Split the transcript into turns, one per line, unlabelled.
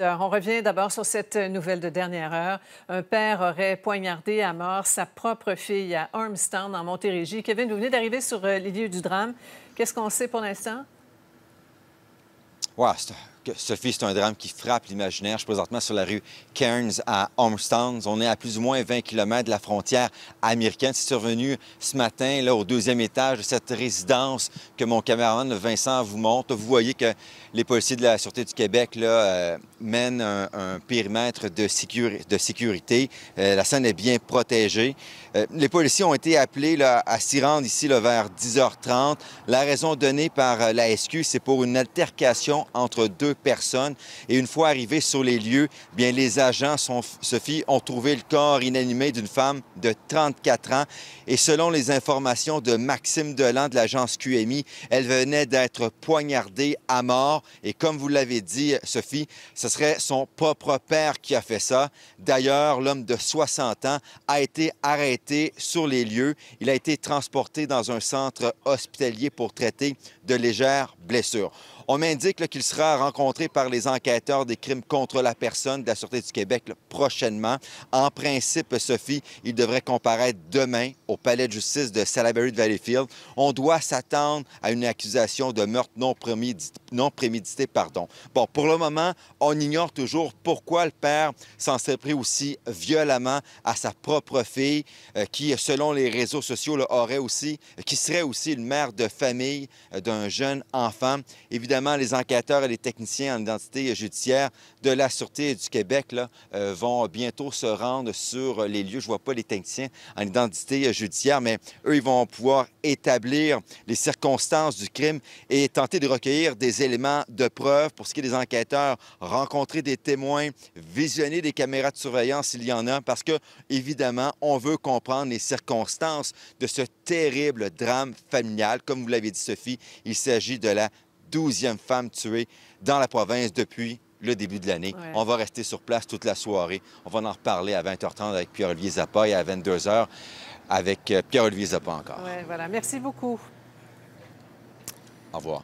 Euh, on revient d'abord sur cette nouvelle de dernière heure. Un père aurait poignardé à mort sa propre fille à Armstown, en Montérégie. Kevin, vous venez d'arriver sur euh, les lieux du drame. Qu'est-ce qu'on sait pour l'instant?
Sophie, c'est un drame qui frappe l'imaginaire. Je suis présentement sur la rue Cairns à Homestown. On est à plus ou moins 20 km de la frontière américaine. C'est survenu ce matin, là, au deuxième étage de cette résidence que mon caméraman Vincent vous montre. Vous voyez que les policiers de la Sûreté du Québec là, euh, mènent un, périmètre de, de sécurité. Euh, la scène est bien protégée. Euh, les policiers ont été appelés là, à s'y rendre ici vers 10h30. La raison donnée par la SQ, c'est pour une altercation entre deux et une fois arrivés sur les lieux, bien les agents, Sophie, ont trouvé le corps inanimé d'une femme de 34 ans. Et selon les informations de Maxime Deland de l'agence QMI, elle venait d'être poignardée à mort. Et comme vous l'avez dit, Sophie, ce serait son propre père qui a fait ça. D'ailleurs, l'homme de 60 ans a été arrêté sur les lieux. Il a été transporté dans un centre hospitalier pour traiter de légères blessures. On m'indique qu'il sera rencontré par les enquêteurs des crimes contre la personne de la Sûreté du Québec prochainement. En principe, Sophie, il devrait comparaître demain au palais de justice de Salaberry de Valleyfield. On doit s'attendre à une accusation de meurtre non prémédité, pardon. Bon, pour le moment, on ignore toujours pourquoi le père s'en serait pris aussi violemment à sa propre fille, euh, qui, selon les réseaux sociaux, aurait aussi, qui serait aussi une mère de famille euh, d'un jeune enfant. Évidemment, les enquêteurs et les techniciens en identité judiciaire de la Sûreté du Québec euh, vont bientôt se rendre sur les lieux. Je ne vois pas les techniciens en identité judiciaire, mais eux, ils vont pouvoir établir les circonstances du crime et tenter de recueillir des éléments de preuve pour ce qui est des enquêteurs, rencontrer des témoins, visionner des caméras de surveillance s'il y en a, parce que, évidemment, on veut comprendre les circonstances de ce terrible drame familial. Comme vous l'avez dit, Sophie, il s'agit de la douzième femme tuée dans la province depuis le début de l'année. On va rester sur place toute la soirée. On va en reparler à 20h30 avec Pierre-Olivier Zappa et à 22h avec euh, Pierre-Olivier Zappa encore.
voilà. Merci beaucoup.
Au revoir.